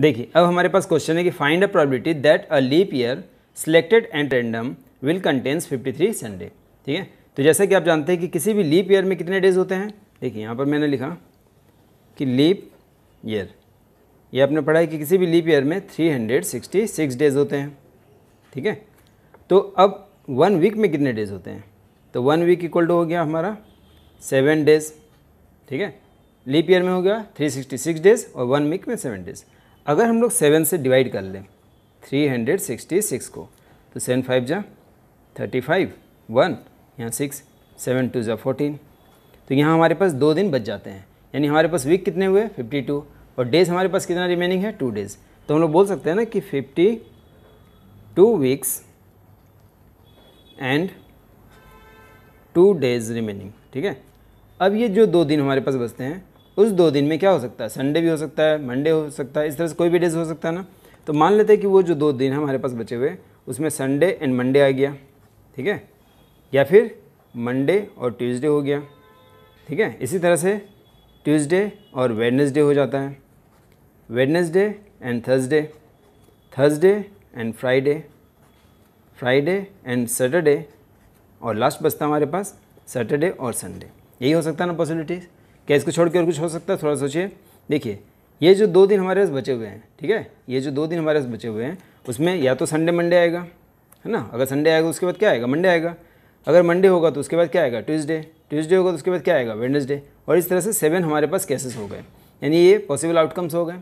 देखिए अब हमारे पास क्वेश्चन है कि find a probability that a leap year selected and random will contains 53 Sunday ठीक है तो जैसे कि आप जानते हैं कि किसी भी लीप ईयर में कितने डेज होते हैं देखिए यहाँ पर मैंने लिखा कि लीप ईयर ये आपने पढ़ा है कि किसी भी लीप ईयर में 366 डेज होते हैं ठीक है तो अब वन वीक में कितने डेज होते हैं तो वन वीक इक्वल टू हो गया हमारा सेवन डेज ठीक है लीप ईयर में हो गया सिक्स डेज और वन वीक में सेवन डेज अगर हम लोग सेवन से डिवाइड कर लें थ्री हंड्रेड सिक्सटी सिक्स को तो सेवन फाइव जा थर्टी फाइव वन यहाँ सिक्स सेवन टू ज़ा फोर्टीन तो यहाँ हमारे पास दो दिन बच जाते हैं यानी हमारे पास वीक कितने हुए फिफ्टी टू और डेज़ हमारे पास कितना रिमेनिंग है टू डेज़ तो हम लोग बोल सकते हैं ना कि fifty two weeks and two days remaining ठीक है अब ये जो दो दिन हमारे पास बचते हैं उस दो दिन में क्या हो सकता है संडे भी हो सकता है मंडे हो सकता है इस तरह से कोई भी डेज हो सकता है ना तो मान लेते हैं कि वो जो दो दिन हमारे पास बचे हुए उसमें संडे एंड मंडे आ गया ठीक है या फिर मंडे और ट्यूसडे हो गया ठीक है इसी तरह से ट्यूसडे और वेडनेसडे हो जाता है Wednesday and Thursday Thursday and Friday Friday and Saturday और लास्ट बचता हमारे पास सैटरडे और संडे यही हो सकता है ना पॉसिबिलिटीज़ क्या इसको छोड़ के और कुछ हो सकता है थोड़ा सोचिए देखिए ये जो दो दिन हमारे पास बचे हुए हैं ठीक है ये जो दो दिन हमारे पास बचे हुए हैं उसमें या तो संडे मंडे आएगा है ना अगर संडे आएगा उसके बाद क्या आएगा मंडे आएगा अगर मंडे होगा तो उसके बाद क्या आएगा ट्यूजडे ट्यूजडे होगा तो उसके बाद क्या आएगा वेडनेसडे और इस तरह से सेवन हमारे पास केसेस हो गए यानी ये पॉसिबल आउटकम्स हो गए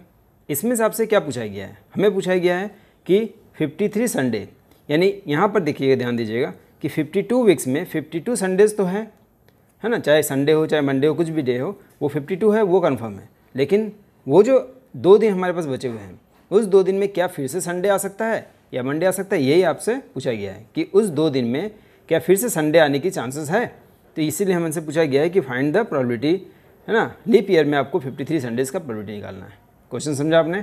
इसमें से आपसे क्या पूछा गया है हमें पूछा गया है कि 53 संडे यानी यहाँ पर देखिएगा ध्यान दीजिएगा कि 52 वीक्स में 52 संडेज तो हैं है ना चाहे संडे हो चाहे मंडे हो कुछ भी डे हो वो फिफ्टी टू है वो कन्फर्म है लेकिन वो जो दो दिन हमारे पास बचे हुए हैं उस दो दिन में क्या फिर से संडे आ सकता है या मंडे आ सकता है यही आपसे पूछा गया है कि उस दो दिन में क्या फिर से संडे आने की चांसेस है तो इसीलिए इनसे पूछा गया है कि फाइंड द प्रॉबिलिटी है ना लीप ईयर में आपको 53 संडेज़ का प्रॉबिलिटी निकालना है क्वेश्चन समझा आपने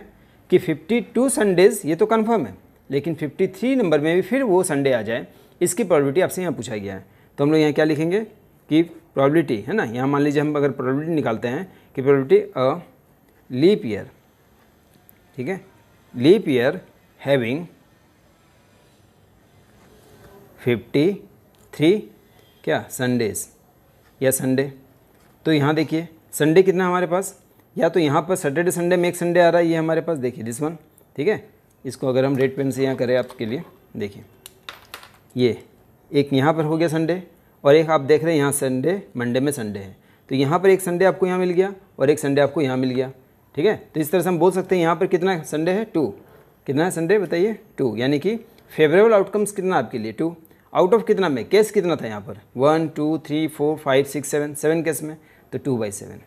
कि 52 संडेज़ ये तो कन्फर्म है लेकिन 53 नंबर में भी फिर वो संडे आ जाए इसकी प्रॉबिलिटी आपसे यहाँ पूछा गया है तो हम लोग यहाँ क्या लिखेंगे की प्रॉबिलिटी है ना यहाँ मान लीजिए हम अगर प्रॉबिलिटी निकालते हैं कि प्रॉबिलिटी अ लीप ईयर ठीक है leap year having fifty three क्या संडेज या संडे तो यहाँ देखिए संडे कितना हमारे पास या तो यहाँ पर सैटरडे संडे में एक संडे आ रहा है ये हमारे पास देखिए दिस वन ठीक है इसको अगर हम रेड पेन से यहाँ करें आपके लिए देखिए ये एक यहाँ पर हो गया संडे और एक आप देख रहे हैं यहाँ संडे मंडे में संडे है तो यहाँ पर एक संडे आपको यहाँ मिल गया और एक संडे आपको यहाँ मिल गया ठीक है तो इस तरह से हम बोल सकते हैं यहाँ पर कितना संडे है टू कितना है संडे बताइए टू यानी कि फेवरेबल आउटकम्स कितना आपके लिए टू आउट ऑफ कितना में केस कितना था यहाँ पर one two three four five six seven seven case में तो टू बाई सेवन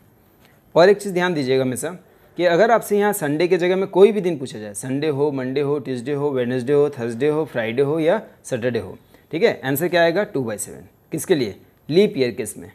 और एक चीज़ ध्यान दीजिएगा हमेशा कि अगर आपसे यहाँ संडे के जगह में कोई भी दिन पूछा जाए संडे हो मंडे हो ट्यूसडे हो वेडनेसडे हो थर्सडे हो फ्राइडे हो या सैटरडे हो ठीक है आंसर क्या आएगा टू बाई सेवन किसके लिए लीप ईयर केस में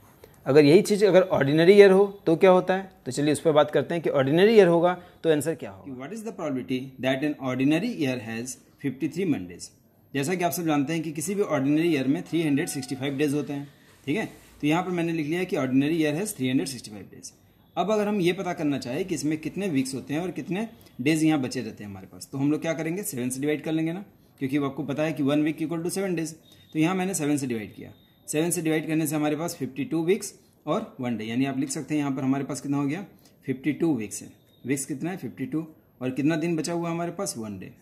अगर यही चीज़ अगर ऑर्डिनरी ईयर हो तो क्या होता है तो चलिए उस पर बात करते हैं कि ऑर्डिनरी ईयर होगा तो आंसर क्या होगा what is the probability that an ordinary year has 53 Mondays जैसा कि आप सब जानते हैं कि किसी भी ऑर्डिनरी ईयर में 365 डेज होते हैं ठीक है तो यहाँ पर मैंने लिख लिया कि ordinary year has five days अब अगर हम ये पता करना चाहें कि इसमें कितने वीक्स होते हैं और कितने डेज यहाँ बचे रहते हैं हमारे पास तो हम लोग क्या करेंगे सेवन से डिवाइड कर लेंगे ना क्योंकि आपको पता है कि one week equal to seven days तो यहाँ मैंने सेवन से डिवाइड किया सेवन से डिवाइड करने से हमारे पास फिफ्टी टू वीक्स और वन डे यानी आप लिख सकते हैं यहाँ पर हमारे पास कितना हो गया फिफ्टी टू वीक्स है वीक्स कितना है फिफ्टी टू और कितना दिन बचा हुआ हमारे पास वन डे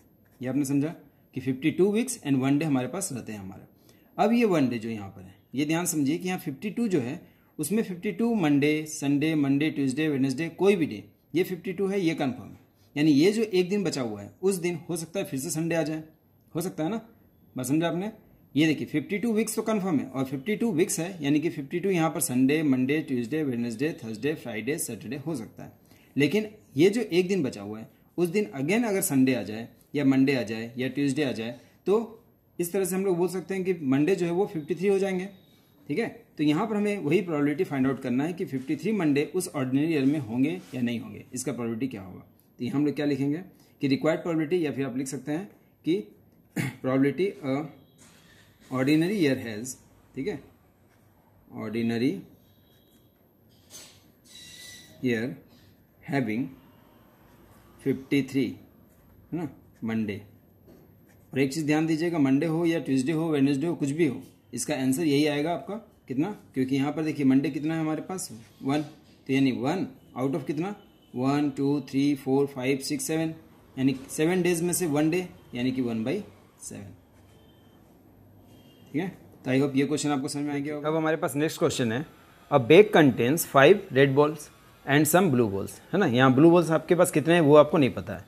ये आपने समझा कि fifty two weeks and one day हमारे पास रहते हैं हमारे अब ये वन डे जो यहाँ पर है ये ध्यान समझिए कि यहाँ फिफ्टी टू जो है उसमें fifty two Monday Sunday Monday Tuesday Wednesday कोई भी डे ये फिफ्टी टू है ये कन्फर्म है यानी ये जो एक दिन बचा हुआ है उस दिन हो सकता है फिर से संडे आ जाए हो सकता है ना बस समझा आपने ये देखिए 52 वीक्स तो कन्फर्म है और 52 वीक्स है यानी कि 52 टू यहाँ पर Sunday Monday Tuesday Wednesday Thursday Friday Saturday हो सकता है लेकिन ये जो एक दिन बचा हुआ है उस दिन अगेन अगर संडे आ जाए या मंडे आ जाए या ट्यूजडे आ जाए तो इस तरह से हम लोग बोल सकते हैं कि मंडे जो है वो 53 हो जाएंगे ठीक है तो यहाँ पर हमें वही प्रॉबिलिटी फाइंड आउट करना है कि 53 मंडे उस ऑर्डिनरी ईयर में होंगे या नहीं होंगे इसका प्रॉबिलिटी क्या होगा तो यहाँ हम लोग क्या लिखेंगे कि रिक्वायर्ड प्रॉबिलिटी या फिर आप लिख सकते हैं कि प्रॉबिलिटी ऑर्डिनरी ईयर हैज़ ठीक है ordinary year having fifty three है ना मंडे और एक चीज़ ध्यान दीजिएगा मंडे हो या ट्यूसडे हो वेडनेसडे हो कुछ भी हो इसका आंसर यही आएगा आपका कितना क्योंकि यहाँ पर देखिए मंडे कितना है हमारे पास वन तो यानी वन आउट ऑफ कितना one two three four five six seven यानी सेवन डेज में से वन डे यानी कि वन बाई सेवन ठीक है तो आई होप ये क्वेश्चन आपको समझ में आएंगे अब हमारे पास नेक्स्ट क्वेश्चन है a bag contains five red balls and some blue balls है ना यहाँ ब्लू बॉल्स आपके पास कितने हैं वो आपको नहीं पता है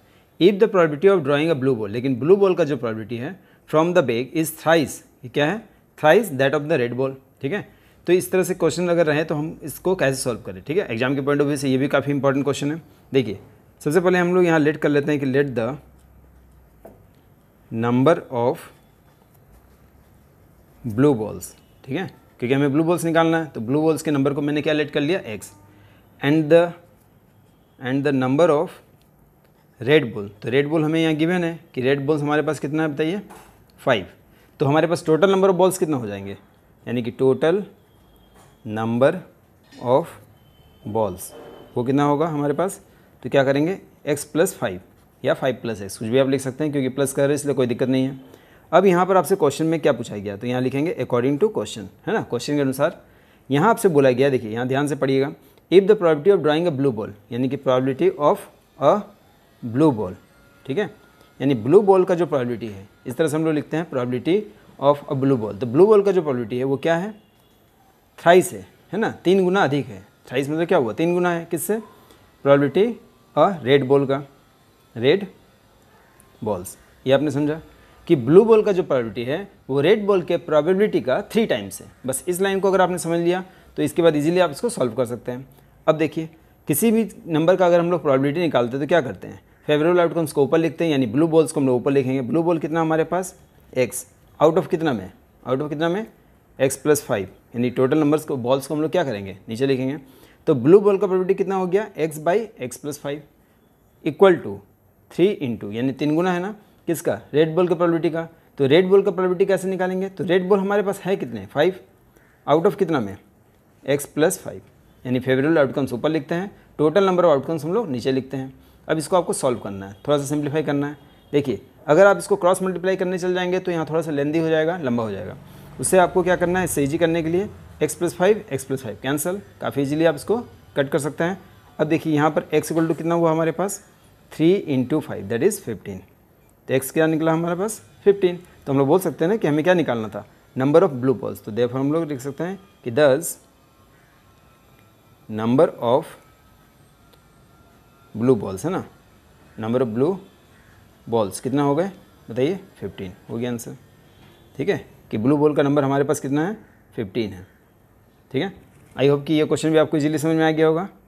if the probability of drawing a blue ball लेकिन ब्लू बॉल का जो प्रॉबिलिटी है from the bag is thrice क्या है thrice that of the red ball ठीक है तो इस तरह से क्वेश्चन अगर रहे तो हम इसको कैसे सॉल्व करें ठीक है एग्जाम के पॉइंट ऑफ व्यू से ये भी काफ़ी इंपॉर्टेंट क्वेश्चन है देखिए सबसे पहले हम लोग यहाँ लेट कर लेते हैं कि let the number of blue balls ठीक है क्योंकि हमें ब्लू बॉल्स निकालना है तो ब्लू बॉल्स के नंबर को मैंने क्या एलेट कर लिया x and the and the number of red ball तो रेड बॉल हमें यहाँ गिवन है कि रेड बॉल्स हमारे पास कितना है बताइए फाइव तो हमारे पास टोटल नंबर ऑफ बॉल्स कितना हो जाएंगे यानी कि टोटल नंबर ऑफ बॉल्स वो कितना होगा हमारे पास तो क्या करेंगे एक्स प्लस फाइव या फाइव प्लस एक्स कुछ भी आप लिख सकते हैं क्योंकि प्लस कर रहे हैं इसलिए कोई दिक्कत नहीं है अब यहाँ पर आपसे क्वेश्चन में क्या पूछा गया तो यहाँ लिखेंगे अकॉर्डिंग टू क्वेश्चन है ना क्वेश्चन के अनुसार यहाँ आपसे बोला गया देखिए यहाँ ध्यान से पढ़िएगा if the probability of drawing a blue ball यानी कि probability of a blue ball ठीक है यानी ब्लू बॉल का जो प्रॉबिलिटी है इस तरह से हम लोग लिखते हैं probability of a blue ball तो ब्लू बॉल का जो प्रॉबिलिटी है वो क्या है थ्राइस है है ना तीन गुना अधिक है थ्राइस मतलब क्या हुआ तीन गुना है किससे प्रॉबिलिटी अ रेड बॉल का रेड बॉल्स ये आपने समझा कि ब्लू बॉल का जो प्रोबेबिलिटी है वो रेड बॉल के प्रोबेबिलिटी का थ्री टाइम्स है बस इस लाइन को अगर आपने समझ लिया तो इसके बाद इजीली आप इसको सॉल्व कर सकते हैं अब देखिए किसी भी नंबर का अगर हम लोग प्रॉबिलिटी निकालते हैं तो क्या करते हैं फेवरेबल आउटकम्स को ऊपर लिखते हैं यानी ब्लू बॉल्स को हम लोग ऊपर लिखेंगे ब्लू बॉल कितना हमारे पास एक्स आउट ऑफ कितना में आउट ऑफ कितना में एक्स प्लस फाइव यानी टोटल नंबर्स को बॉल्स को हम लोग क्या करेंगे नीचे लिखेंगे तो ब्लू बॉल का प्रॉबिलिटी कितना हो गया x by x plus five equal to three into यानी तीन गुना है ना किसका रेड बॉल का प्रोबेबिलिटी का तो रेड बॉल का प्रोबेबिलिटी कैसे निकालेंगे तो रेड बॉल हमारे पास है कितने फाइव आउट ऑफ कितना में एक्स प्लस फाइव यानी फेवरेबल आउटकम्स ऊपर लिखते हैं टोटल नंबर ऑफ आउटकम्स हम लोग नीचे लिखते हैं अब इसको आपको सॉल्व करना है थोड़ा सा सिंप्लीफाई करना है देखिए अगर आप इसको क्रॉस मल्टीप्लाई करने चल जाएंगे तो यहाँ थोड़ा सा लेंदी हो जाएगा लंबा हो जाएगा उससे आपको क्या करना है इससे ईजी करने के लिए x plus five x plus five cancel काफ़ी ईजिली आप इसको कट कर सकते हैं अब देखिए यहाँ पर एक्स इक्वल टू कितना हुआ हमारे पास three into five that is fifteen तो एक्स क्या निकला हमारे पास फिफ्टीन तो हम लोग बोल सकते हैं ना कि हमें क्या निकालना था नंबर ऑफ ब्लू बॉल्स तो देखो हम लोग लिख सकते हैं कि दस नंबर ऑफ ब्लू बॉल्स है ना नंबर ऑफ ब्लू बॉल्स कितना हो गए बताइए फिफ्टीन हो गया आंसर ठीक है कि ब्लू बॉल का नंबर हमारे पास कितना है फिफ्टीन है ठीक है आई होप कि ये क्वेश्चन भी आपको इजीली समझ में आ गया होगा